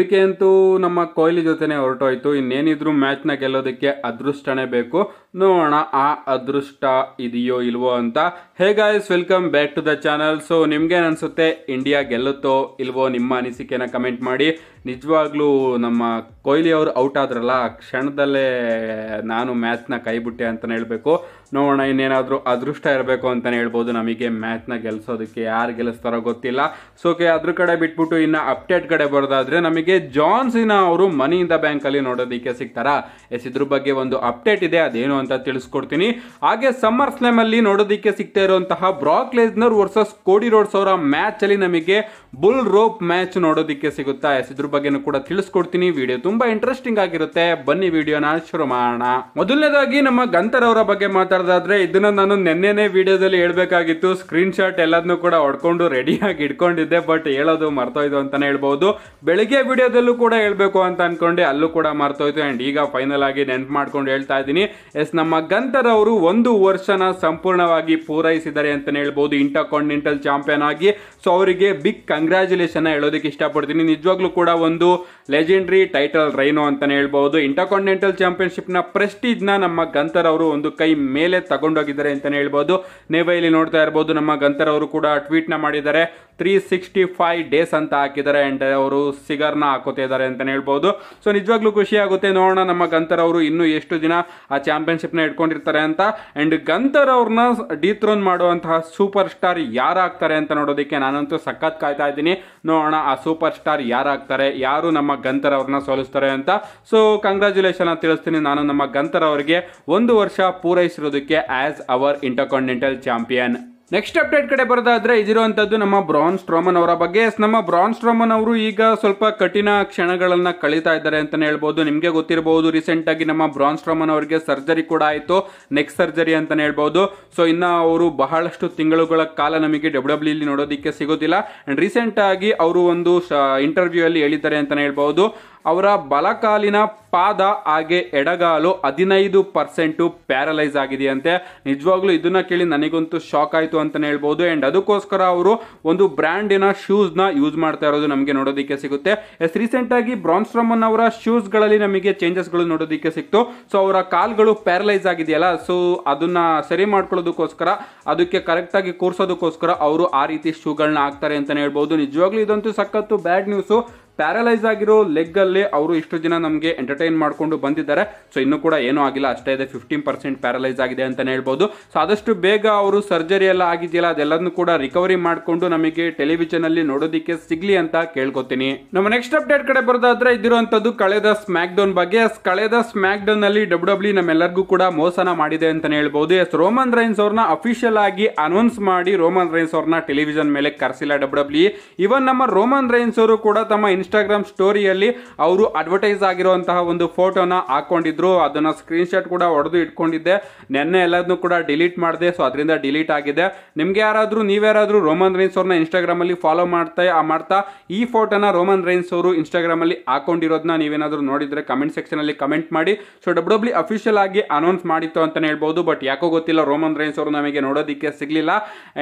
ನಂಬಿಕೆ ಅಂತೂ ನಮ್ಮ ಕೊಹ್ಲಿ ಜೊತೆನೇ ಹೊರಟೋಯ್ತು ಇನ್ನೇನಿದ್ರು ಮ್ಯಾಚ್ನ ಗೆಲ್ಲೋದಕ್ಕೆ ಅದೃಷ್ಟನೇ ಬೇಕು ನೋಡೋಣ ಆ ಅದೃಷ್ಟ ಇದೆಯೋ ಇಲ್ವೋ ಅಂತ hey guys welcome back to the channel so ನಿಮ್ಗೆ ಅನಿಸುತ್ತೆ ಇಂಡಿಯಾ ಗೆಲ್ಲುತ್ತೋ ಇಲ್ವೋ ನಿಮ್ಮ ಅನಿಸಿಕೆನ ಕಮೆಂಟ್ ಮಾಡಿ ನಿಜವಾಗ್ಲೂ ನಮ್ಮ ಕೊಹ್ಲಿ ಅವರು ಔಟ್ ಆದ್ರಲ್ಲ ಕ್ಷಣದಲ್ಲೇ ನಾನು ಮ್ಯಾಚ್ನ ಕೈಬಿಟ್ಟೆ ಅಂತಲೇ ಹೇಳಬೇಕು ನೋಡೋಣ ಇನ್ನೇನಾದರೂ ಅದೃಷ್ಟ ಇರಬೇಕು ಅಂತಲೇ ಹೇಳ್ಬೋದು ನಮಗೆ ಮ್ಯಾಚ್ನ ಗೆಲ್ಸೋದಕ್ಕೆ ಯಾರು ಗೆಲ್ಲಿಸ್ತಾರೋ ಗೊತ್ತಿಲ್ಲ ಸೊ ಓಕೆ ಅದ್ರ ಕಡೆ ಬಿಟ್ಬಿಟ್ಟು ಇನ್ನು ಅಪ್ಡೇಟ್ ಕಡೆ ಬರೋದಾದರೆ ನಮಗೆ ಜಾನ್ಸಿನ ಅವರು ಮನಿಯಿಂದ ಬ್ಯಾಂಕಲ್ಲಿ ನೋಡೋದಕ್ಕೆ ಸಿಗ್ತಾರಾ ಎಸ್ ಇದ್ರ ಬಗ್ಗೆ ಒಂದು ಅಪ್ಡೇಟ್ ಇದೆ ಅದೇನು ಅಂತ ತಿಳಿಸ್ಕೊಡ್ತೀನಿ ಹಾಗೆ ಸಮ್ಮರ್ ಸ್ಲ್ಯಾಮಲ್ಲಿ ನೋಡೋದಕ್ಕೆ ಸಿಗ್ತಾ ಇರುವಂತಹ ಬ್ರಾಕ್ ವರ್ಸಸ್ ಕೋಡಿ ರೋಡ್ಸ್ ಅವರ ಮ್ಯಾಚಲ್ಲಿ ನಮಗೆ ಬುಲ್ ರೋಪ್ ಮ್ಯಾಚ್ ನೋಡೋದಕ್ಕೆ ಸಿಗುತ್ತಾ ಎಸ್ ಇದ್ರ ಬಗ್ಗೆನೂ ಕೂಡ ತಿಳಿಸ್ಕೊಡ್ತೀನಿ ವಿಡಿಯೋ ತುಂಬ ಇಂಟ್ರೆಸ್ಟಿಂಗ್ ಆಗಿರುತ್ತೆ ಬನ್ನಿ ವಿಡಿಯೋನ ಶುರು ಮಾಡೋಣ ಮೊದಲನೇದಾಗಿ ನಮ್ಮ ಗಂತರ್ ಅವರ ಬಗ್ಗೆ ಮಾತಾಡ ಆದರೆ ಇದನ್ನು ನಾನು ನೆನ್ನೆನೇ ವಿಡಿಯೋದಲ್ಲಿ ಹೇಳಬೇಕಾಗಿತ್ತು ಸ್ಕ್ರೀನ್ ಶಾಟ್ ಎಲ್ಲದನ್ನೂ ಕೂಡ ಹೊಡ್ಕೊಂಡು ರೆಡಿಯಾಗಿ ಇಟ್ಕೊಂಡಿದ್ದೆ ಬಟ್ ಹೇಳೋದು ಮರ್ತೋಯ್ತು ಅಂತಲೇ ಹೇಳ್ಬೋದು ಬೆಳಗ್ಗೆ ವಿಡಿಯೋದಲ್ಲೂ ಕೂಡ ಹೇಳಬೇಕು ಅಂತ ಅಂದ್ಕೊಂಡೆ ಅಲ್ಲೂ ಕೂಡ ಮರ್ತೋಯ್ತು ಆ್ಯಂಡ್ ಈಗ ಫೈನಲ್ ಆಗಿ ನೆನ್ಪು ಮಾಡ್ಕೊಂಡು ಹೇಳ್ತಾ ಇದ್ದೀನಿ ಎಸ್ ನಮ್ಮ ಗಂಟರ್ ಅವರು ಒಂದು ವರ್ಷನ ಸಂಪೂರ್ಣವಾಗಿ ಪೂರೈಸಿದ್ದಾರೆ ಅಂತಲೇ ಹೇಳ್ಬೋದು ಇಂಟರ್ ಕಾಂಟಿನೆಂಟಲ್ ಚಾಂಪಿಯನ್ ಆಗಿ ಸೊ ಅವರಿಗೆ ಬಿಗ್ ಕಂಗ್ರ್ಯಾಚುಲೇಷನ್ ಹೇಳೋದಕ್ಕೆ ಇಷ್ಟಪಡ್ತೀನಿ ನಿಜವಾಗ್ಲೂ ಕೂಡ ಒಂದು ಲೆಜೆಂಡ್ರಿ ಟೈಟಲ್ ರೈನೋ ಅಂತಲೇ ಹೇಳ್ಬೋದು ಇಂಟರ್ಕಾಂಟಿನೆಂಟಲ್ ಚಾಂಪಿಯನ್ಶಿಪ್ನ ಪ್ರೆಸ್ಟೀಜ್ನ ನಮ್ಮ ಗಂತರ್ ಅವರು ಒಂದು ಕೈ ಮೇಲೆ ತಗೊಂಡೋಗಿದ್ದಾರೆ ಅಂತಲೇ ಹೇಳ್ಬೋದು ನೀವೇ ಇಲ್ಲಿ ನೋಡ್ತಾ ಇರ್ಬೋದು ನಮ್ಮ ಗಂತರ್ ಅವರು ಕೂಡ ಟ್ವೀಟ್ನ ಮಾಡಿದ್ದಾರೆ ತ್ರೀ ಸಿಕ್ಸ್ಟಿ ಫೈವ್ ಡೇಸ್ ಅಂತ ಹಾಕಿದ್ದಾರೆ ಅಂಡ್ ಅವರು ಸಿಗರ್ನ ಹಾಕೋತಾ ಇದ್ದಾರೆ ಅಂತಲೇ ಹೇಳ್ಬೋದು ಸೊ ನಿಜವಾಗ್ಲೂ ಖುಷಿ ಆಗುತ್ತೆ ನೋಡೋಣ ನಮ್ಮ ಗಂತರ್ ಅವರು ಇನ್ನೂ ಎಷ್ಟು ದಿನ ಆ ಚಾಂಪಿಯನ್ಶಿಪ್ನ ಇಟ್ಕೊಂಡಿರ್ತಾರೆ ಅಂತ ಅಂಡ್ ಗಂತರ್ ಅವ್ರನ್ನ ಡಿಥ್ರೋನ್ ಮಾಡುವಂತಹ ಸೂಪರ್ ಸ್ಟಾರ್ ಯಾರಾಗ್ತಾರೆ ಅಂತ ನೋಡೋದಕ್ಕೆ ನಾನು ನಾನಂತೂ ಸಖತ್ ಕಾಯ್ತಾ ಇದ್ದೀನಿ ನೋಡೋಣ ಆ ಸೂಪರ್ ಸ್ಟಾರ್ ಯಾರಾಗ್ತಾರೆ ಯಾರು ನಮ್ಮ ಗಂತರ ಅವ್ರನ್ನ ಸೋಲಿಸ್ತಾರೆ ಅಂತ ಸೊ ಕಂಗ್ರ್ಯಾಚುಲೇಷನ್ ಅಂತ ತಿಳಿಸ್ತೀನಿ ನಾನು ನಮ್ಮ ಗಂತರ ಅವರಿಗೆ ಒಂದು ವರ್ಷ ಪೂರೈಸಿರೋದಕ್ಕೆ as our intercontinental champion next update ಕಡೆ ಬರೋದಾದ್ರೆ ಇದಿರುವಂಥದ್ದು ನಮ್ಮ ಬ್ರಾನ್ ಸ್ಟ್ರೋಮನ್ ಅವರ ಬಗ್ಗೆ ನಮ್ಮ ಬ್ರಾನ್ ಸ್ಟ್ರೋಮನ್ ಅವರು ಈಗ ಸ್ವಲ್ಪ ಕಠಿಣ ಕ್ಷಣಗಳನ್ನು ಕಳೀತಾ ಇದ್ದಾರೆ ಅಂತಲೇ ಹೇಳ್ಬೋದು ನಿಮಗೆ ಗೊತ್ತಿರಬಹುದು ರೀಸೆಂಟಾಗಿ ನಮ್ಮ ಬ್ರಾನ್ ಸ್ಟ್ರೋಮನ್ ಅವರಿಗೆ ಸರ್ಜರಿ ಕೂಡ ಆಯಿತು ನೆಕ್ ಸರ್ಜರಿ ಅಂತಲೇ ಹೇಳ್ಬೋದು ಸೊ ಇನ್ನು ಅವರು ಬಹಳಷ್ಟು ತಿಂಗಳುಗಳ ಕಾಲ ನಮಗೆ ಡಬ್ಲ್ಯೂ ಇಲ್ಲಿ e ನೋಡೋದಕ್ಕೆ ಸಿಗೋದಿಲ್ಲ ಆ್ಯಂಡ್ ರೀಸೆಂಟಾಗಿ ಅವರು ಒಂದು ಇಂಟರ್ವ್ಯೂ ಅಲ್ಲಿ ಹೇಳಿದ್ದಾರೆ ಅಂತಲೇ ಹೇಳ್ಬೋದು ಅವರ ಬಲಕಾಲಿನ ಪಾದ ಹಾಗೆ ಎಡಗಾಲು ಹದಿನೈದು ಪರ್ಸೆಂಟು ಪ್ಯಾರಲೈಸ್ ಆಗಿದೆಯಂತೆ ನಿಜವಾಗ್ಲೂ ಇದನ್ನ ಕೇಳಿ ನನಗಂತೂ ಶಾಕ್ ಆಯಿತು ಅಂತ ಹೇಳ್ಬೋದು ಆ್ಯಂಡ್ ಅದಕ್ಕೋಸ್ಕರ ಅವರು ಒಂದು ಬ್ರ್ಯಾಂಡಿನ ಶೂಸ್ನ ಯೂಸ್ ಮಾಡ್ತಾ ಇರೋದು ನಮಗೆ ನೋಡೋದಕ್ಕೆ ಸಿಗುತ್ತೆ ಎಸ್ ರೀಸೆಂಟಾಗಿ ಬ್ರಾನ್ಸ್ರಮನ್ ಅವರ ಶೂಸ್ಗಳಲ್ಲಿ ನಮಗೆ ಚೇಂಜಸ್ಗಳು ನೋಡೋದಕ್ಕೆ ಸಿಕ್ತು ಸೊ ಅವರ ಕಾಲ್ಗಳು ಪ್ಯಾರಲೈಸ್ ಆಗಿದೆಯಲ್ಲ ಸೊ ಅದನ್ನು ಸರಿ ಮಾಡ್ಕೊಳ್ಳೋದಕ್ಕೋಸ್ಕರ ಅದಕ್ಕೆ ಕರೆಕ್ಟಾಗಿ ಕೂರಿಸೋದಕ್ಕೋಸ್ಕರ ಅವರು ಆ ರೀತಿ ಶೂಗಳನ್ನ ಹಾಕ್ತಾರೆ ಅಂತಲೇ ಹೇಳ್ಬೋದು ನಿಜವಾಗ್ಲೂ ಇದಂತೂ ಸಖತ್ತು ಬ್ಯಾಡ್ ನ್ಯೂಸು ಪ್ಯಾರಲೈಸ್ ಆಗಿರೋ ಲೆಗ್ ಅಲ್ಲಿ ಅವರು ಇಷ್ಟು ದಿನ ನಮಗೆ ಎಂಟರ್ಟೈನ್ ಮಾಡಿಕೊಂಡು ಬಂದಿದ್ದಾರೆ ಸೊ ಇನ್ನು ಕೂಡ ಏನೂ ಆಗಿಲ್ಲ ಅಷ್ಟೇ ಇದೆ ಫಿಫ್ಟೀನ್ ಪರ್ಸೆಂಟ್ ಪ್ಯಾರಲೈಸ್ ಆಗಿದೆ ಅಂತಲೇ ಹೇಳ್ಬೋದು ಸೊ ಆದಷ್ಟು ಬೇಗ ಅವರು ಸರ್ಜರಿ ಎಲ್ಲ ಆಗಿದೆಯಲ್ಲ ಅದೆಲ್ಲದನ್ನು ಕೂಡ ರಿಕವರಿ ಮಾಡಿಕೊಂಡು ನಮಗೆ ಟೆಲಿವಿಷನ್ ಅಲ್ಲಿ ನೋಡೋದಿಕ್ಕೆ ಸಿಗ್ಲಿ ಅಂತ ಕೇಳ್ಕೊತೀನಿ ನಮ್ಮ ನೆಕ್ಸ್ಟ್ ಅಪ್ಡೇಟ್ ಕಡೆ ಬರೋದಾದ್ರೆ ಇದಿರುವಂತದ್ದು ಕಳೆದ ಸ್ಮ್ಯಾಕ್ ಡೌನ್ ಬಗ್ಗೆ ಕಳೆದ ಸ್ಮ್ಯಾಕ್ ಡೌನ್ ಅಲ್ಲಿ ಡಬ್ಲ್ಯೂ ಡಬ್ಲ್ಯೂ e ನಮ್ಮೆಲ್ಲರಿಗೂ ಕೂಡ ಮೋಸನ ಮಾಡಿದೆ ಅಂತಾನೆ ಹೇಳ್ಬೋದು ಎಸ್ ರೋಮನ್ ರೈನ್ಸ್ ಅವ್ರನ್ನ ಅಫಿಷಿಯಲ್ ಆಗಿ ಅನೌನ್ಸ್ ಮಾಡಿ ರೋಮನ್ ರೈನ್ಸ್ ಅವ್ರನ್ನ ಟೆಲಿವಿಷನ್ ಮೇಲೆ ಕರೆಸಿಲ್ಲ ಡಬ್ಲ್ಯೂ ಡಬ್ಲ್ಯೂ ಇವನ್ ನಮ್ಮ ರೋಮನ್ ರೈನ್ಸ್ ಅವರು ಕೂಡ ತಮ್ಮ ಇನ್ಸ್ ಇನ್ಸ್ಟಾಗ್ರಾಮ್ ಸ್ಟೋರಿಯಲ್ಲಿ ಅವರು ಅಡ್ವರ್ಟೈಸ್ ಆಗಿರುವಂತಹ ಒಂದು ಫೋಟೋನ ಹಾಕೊಂಡಿದ್ರು ಅದನ್ನು ಸ್ಕ್ರೀನ್ಶಾಟ್ ಕೂಡ ಹೊಡೆದು ಇಟ್ಕೊಂಡಿದ್ದೆ ನೆನ್ನೆ ಎಲ್ಲದನ್ನು ಕೂಡ ಡಿಲೀಟ್ ಮಾಡಿದೆ ಸೊ ಅದರಿಂದ ಡಿಲೀಟ್ ಆಗಿದೆ ನಿಮಗೆ ಯಾರಾದರೂ ನೀವ್ಯಾರಾದರೂ ರೋಮನ್ ರೈನ್ಸ್ ಅವ್ರನ್ನ ಇನ್ಸ್ಟಾಗ್ರಾಮಲ್ಲಿ ಫಾಲೋ ಮಾಡ್ತಾ ಮಾಡ್ತಾ ಈ ಫೋಟೋನ ರೋಮನ್ ರೈನ್ಸ್ ಅವರು ಇನ್ಸ್ಟಾಗ್ರಾಮಲ್ಲಿ ಹಾಕೊಂಡಿರೋದನ್ನ ನೀವೇನಾದರೂ ನೋಡಿದರೆ ಕಮೆಂಟ್ ಸೆಕ್ಷನಲ್ಲಿ ಕಮೆಂಟ್ ಮಾಡಿ ಸೊ ಡಬ್ಲ್ಯೂ ಡಬ್ಲ್ಯೂ ಅಫಿಷಿಯಲ್ ಆಗಿ ಅನೌನ್ಸ್ ಮಾಡಿತ್ತು ಅಂತಲೇ ಹೇಳ್ಬೋದು ಬಟ್ ಯಾಕೋ ಗೊತ್ತಿಲ್ಲ ರೋಮನ್ ರೈನ್ಸ್ ಅವರು ನಮಗೆ ನೋಡೋದಕ್ಕೆ ಸಿಗಲಿಲ್ಲ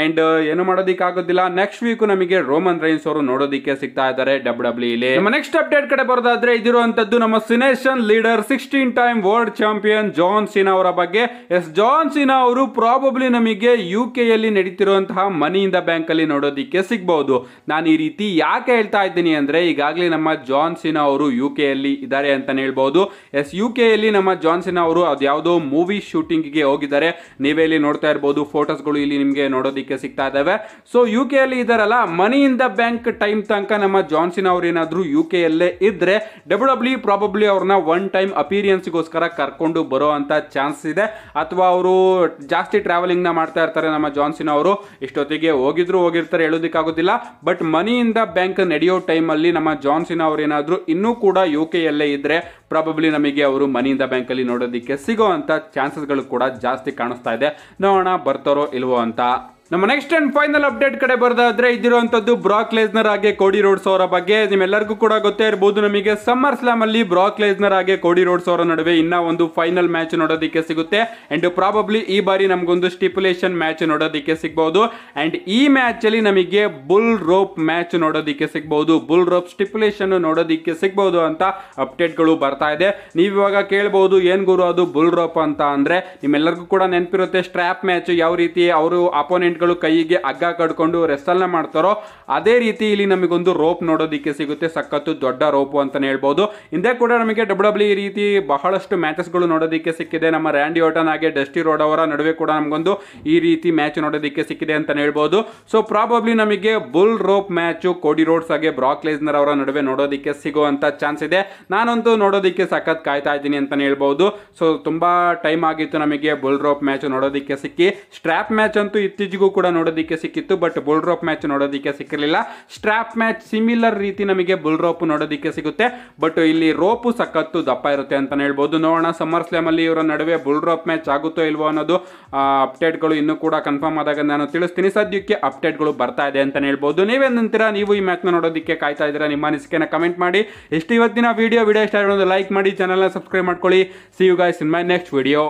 ಆ್ಯಂಡ್ ಏನು ಆಗೋದಿಲ್ಲ ನೆಕ್ಸ್ಟ್ ವೀಕು ನಮಗೆ ರೋಮನ್ ರೈನ್ಸ್ ಅವರು ನೋಡೋದಕ್ಕೆ ಸಿಗ್ತಾ ಇದ್ದಾರೆ ಡಬ್ಲ್ಯೂ e ಡಬ್ಲ್ಯೂ ನಮ್ಮ ನೆಕ್ಸ್ಟ್ ಅಪ್ಡೇಟ್ ಕಡೆ ಬರೋದಾದ್ರೆ ಇದಿರುವಂತದ್ದು ನಮ್ಮ Cenation leader sixteen time world champion John Cena ಅವರ ಬಗ್ಗೆ ಎಸ್ ಜಾನ್ ಸಿನಾ ಅವರು ಪ್ರಾಬಬ್ಲಿ ನಮಗೆ ಯು ಕೆ ಯಲ್ಲಿ ನಡೀತಿರುವಂತಹ ಮನಿ ಇಂದ ಬ್ಯಾಂಕ್ ಅಲ್ಲಿ ನೋಡೋದಿಕ್ಕೆ ಸಿಗ್ಬಹುದು ನಾನು ಈ ರೀತಿ ಯಾಕೆ ಹೇಳ್ತಾ ಇದ್ದೀನಿ ಅಂದ್ರೆ ಈಗಾಗಲೇ ನಮ್ಮ ಜಾನ್ ಸಿನಾ ಅವರು ಯು ಕೆ ಯಲ್ಲಿ ಇದ್ದಾರೆ ಅಂತಾನೆ ಹೇಳ್ಬಹುದು ಎಸ್ ಯು ಕೆ ಯಲ್ಲಿ ನಮ್ಮ ಜಾನ್ ಸಿನಾ ಅವರು ಅದ್ಯಾವುದೋ ಮೂವಿ ಶೂಟಿಂಗ್ ಗೆ ಹೋಗಿದ್ದಾರೆ ನೀವೇ ಇಲ್ಲಿ ನೋಡ್ತಾ ಇರಬಹುದು ಫೋಟೋಸ್ ಗಳು ಇಲ್ಲಿ ನಿಮಗೆ ನೋಡೋದಿಕ್ಕೆ ಸಿಗ್ತಾ ಇದಾವೆ ಸೊ ಯು ಕೆ ಯಲ್ಲಿ ಇದಾರಲ್ಲ ಮನಿ ಇಂದ ಬ್ಯಾಂಕ್ ಟೈಮ್ ತನಕ ನಮ್ಮ ಜಾನ್ ಸಿನಾ ಅವರು ಏನಾದರೂ ಯು ಕೆ ಯಲ್ಲೇ ಇದ್ದರೆ ಡಬ್ಲ್ಯೂ ಡಬ್ಲ್ಯೂ ಪ್ರಾಬಬ್ಲಿ ಅವ್ರನ್ನ ಒನ್ ಟೈಮ್ ಅಪೀರಿಯನ್ಸ್ಗೋಸ್ಕರ ಕರ್ಕೊಂಡು ಬರೋ ಅಂಥ ಚಾನ್ಸ್ ಇದೆ ಅಥವಾ ಅವರು ಜಾಸ್ತಿ ಟ್ರಾವೆಲಿಂಗ್ನ ಮಾಡ್ತಾ ಇರ್ತಾರೆ ನಮ್ಮ ಜಾನ್ಸಿನ್ ಅವರು ಇಷ್ಟೊತ್ತಿಗೆ ಹೋಗಿದ್ರು ಹೋಗಿರ್ತಾರೆ ಹೇಳೋದಕ್ಕಾಗೋದಿಲ್ಲ ಬಟ್ ಮನಿಯಿಂದ ಬ್ಯಾಂಕ್ ನಡೆಯೋ ಟೈಮಲ್ಲಿ ನಮ್ಮ ಜಾನ್ಸಿನ್ ಅವರು ಏನಾದರೂ ಇನ್ನೂ ಕೂಡ ಯು ಕೆ ಯಲ್ಲೇ ಇದ್ದರೆ ಪ್ರಾಬಬ್ಲಿ ನಮಗೆ ಅವರು ಮನಿಯಿಂದ ಬ್ಯಾಂಕಲ್ಲಿ ನೋಡೋದಕ್ಕೆ ಸಿಗೋ ಅಂಥ ಚಾನ್ಸಸ್ಗಳು ಕೂಡ ಜಾಸ್ತಿ ಕಾಣಿಸ್ತಾ ಇದೆ ನೋಡೋಣ ಬರ್ತಾರೋ ಇಲ್ವೋ ಅಂತ ನಮ್ಮ ನೆಕ್ಸ್ಟ್ ಅಂಡ್ ಫೈನಲ್ ಅಪ್ಡೇಟ್ ಕಡೆ ಬರೋದಾದ್ರೆ ಇದಿರುವಂಥದ್ದು ಬ್ರಾಕ್ ಲೇಸ್ನರ್ ಆಗಿ ಕೋಡಿ ರೋಡ್ಸ್ ಅವರ ಬಗ್ಗೆ ನಿಮ್ಮೆಲ್ಲರಿಗೂ ಕೂಡ ಗೊತ್ತೇ ಇರಬಹುದು ನಮಗೆ ಸಮ್ಮರ್ ಸ್ಲಾಮ್ ಅಲ್ಲಿ ಬ್ರಾಕ್ ಲೇಸ್ನರ್ ಹಾಗೆ ಕೋಡಿ ರೋಡ್ಸ್ ಅವರ ನಡುವೆ ಇನ್ನ ಒಂದು ಫೈನಲ್ ಮ್ಯಾಚ್ ನೋಡೋದಕ್ಕೆ ಸಿಗುತ್ತೆ ಅಂಡ್ ಪ್ರಾಬಬ್ಲಿ ಈ ಬಾರಿ ನಮಗೊಂದು ಸ್ಟಿಪುಲೇಷನ್ ಮ್ಯಾಚ್ ನೋಡೋದಕ್ಕೆ ಸಿಗಬಹುದು ಅಂಡ್ ಈ ಮ್ಯಾಚ್ ಅಲ್ಲಿ ನಮಗೆ ಬುಲ್ ರೋಪ್ ಮ್ಯಾಚ್ ನೋಡೋದಕ್ಕೆ ಸಿಗಬಹುದು ಬುಲ್ ರೋಪ್ ಸ್ಟಿಪುಲೇಷನ್ ನೋಡೋದಕ್ಕೆ ಸಿಗಬಹುದು ಅಂತ ಅಪ್ಡೇಟ್ಗಳು ಬರ್ತಾ ಇದೆ ನೀವು ಇವಾಗ ಕೇಳಬಹುದು ಏನ್ ಗುರು ಅದು ಬುಲ್ ರೋಪ್ ಅಂತ ಅಂದ್ರೆ ನಿಮ್ಮೆಲ್ಲರಿಗೂ ಕೂಡ ನೆನಪಿರುತ್ತೆ ಸ್ಟ್ರಾಪ್ ಮ್ಯಾಚ್ ಯಾವ ರೀತಿ ಅವರು ಅಪೋನೆಂಟ್ ಕೈಗೆ ಹಗ್ಗ ಕಡ್ಕೊಂಡು ರೆಸಲ್ನ ಮಾಡ್ತಾರೋ ಅದೇ ರೀತಿ ಇಲ್ಲಿ ನಮಗೊಂದು ರೋಪ್ ನೋಡೋದಕ್ಕೆ ಸಿಗುತ್ತೆ ಸಖತ್ತು ದೊಡ್ಡ ರೋಪು ಅಂತಲೇ ಹೇಳ್ಬೋದು ಹಿಂದೆ ಕೂಡ ನಮಗೆ ಡಬ್ಲ್ಯೂ ಈ e ರೀತಿ ಬಹಳಷ್ಟು ಮ್ಯಾಚಸ್ಗಳು ನೋಡೋದಕ್ಕೆ ಸಿಕ್ಕಿದೆ ನಮ್ಮ ರ್ಯಾಂಡಿ ಓಟನ್ ಹಾಗೆ ಡಸ್ಟಿ ರೋಡ್ ಅವರ ನಡುವೆ ಕೂಡ ನಮಗೊಂದು ಈ ರೀತಿ ಮ್ಯಾಚ್ ನೋಡೋದಕ್ಕೆ ಸಿಕ್ಕಿದೆ ಅಂತಲೇ ಹೇಳ್ಬೋದು ಸೊ ಪ್ರಾಬಬ್ಲಿ ನಮಗೆ bull rope match Cody Rhodes ಹಾಗೆ ಬ್ರಾಕ್ ಲೇಸ್ನರ್ ಅವರ ನಡುವೆ ನೋಡೋದಕ್ಕೆ ಸಿಗುವಂತ ಚಾನ್ಸ್ ಇದೆ ನಾನಂತೂ ನೋಡೋದಕ್ಕೆ ಸಖತ್ ಕಾಯ್ತಾ ಇದ್ದೀನಿ ಅಂತಲೇ ಹೇಳ್ಬೋದು ಸೊ ತುಂಬಾ ಟೈಮ್ ಆಗಿತ್ತು ನಮಗೆ ಬುಲ್ ರೋಪ್ ಮ್ಯಾಚ್ ನೋಡೋದಕ್ಕೆ ಸಿಕ್ಕಿ ಸ್ಟ್ರಾಪ್ ಮ್ಯಾಚ್ ಅಂತೂ ಇತ್ತೀಚೆಗೂ ಕೂಡ ನೋಡೋದಕ್ಕೆ ಸಿಕ್ಕಿತ್ತು ಬಟ್ ಬುಲ್ ರೋಪ್ ಮ್ಯಾಚ್ ನೋಡೋದಕ್ಕೆ ಸಿಕ್ಕಿರಲಿಲ್ಲ ಸ್ಟ್ರಾಪ್ ಮ್ಯಾಚ್ ಸಿಮಿಲರ್ ರೀತಿ ನಮಗೆ ಬುಲ್ ರೋಪ್ ನೋಡೋದಕ್ಕೆ ಸಿಗುತ್ತೆ ಬಟ್ ಇಲ್ಲಿ ರೋಪು ಸಖತ್ತು ದಪ್ಪ ಇರುತ್ತೆ ಅಂತ ಹೇಳ್ಬೋದು ನೋಡೋಣ ಸಮ್ಮರ್ ಸ್ಲ್ಯಾಮ್ ಅಲ್ಲಿ ಇವರ ನಡುವೆ ಬುಲ್ ರೋಪ್ ಮ್ಯಾಚ್ ಆಗುತ್ತೋ ಇಲ್ವೋ ಅನ್ನೋದು ಅಪ್ಡೇಟ್ಗಳು ಇನ್ನೂ ಕೂಡ ಕನ್ಫರ್ಮ್ ಆದಾಗ ನಾನು ತಿಳಿಸ್ತೀನಿ ಸದ್ಯಕ್ಕೆ ಅಪ್ಡೇಟ್ಗಳು ಬರ್ತಾ ಇದೆ ಅಂತಲೇ ಹೇಳ್ಬೋದು ನಂತರ ನೀವು ಈ ಮ್ಯಾಚ್ನ ನೋಡೋದಕ್ಕೆ ಕಾಯ್ತಾ ಇದ್ದೀರಾ ನಿಮ್ಮ ಅನಿಸಿಕೆನ ಕಮೆಂಟ್ ಮಾಡಿ ಎಷ್ಟು ಇವತ್ತಿನ ವಿಡಿಯೋ ವಿಡಿಯೋ ಇಷ್ಟ ಲೈಕ್ ಮಾಡಿ ಚಾನಲ್ನ ಸಬ್ಸ್ಕ್ರೈಬ್ ಮಾಡ್ಕೊಳ್ಳಿ see you guys in my next video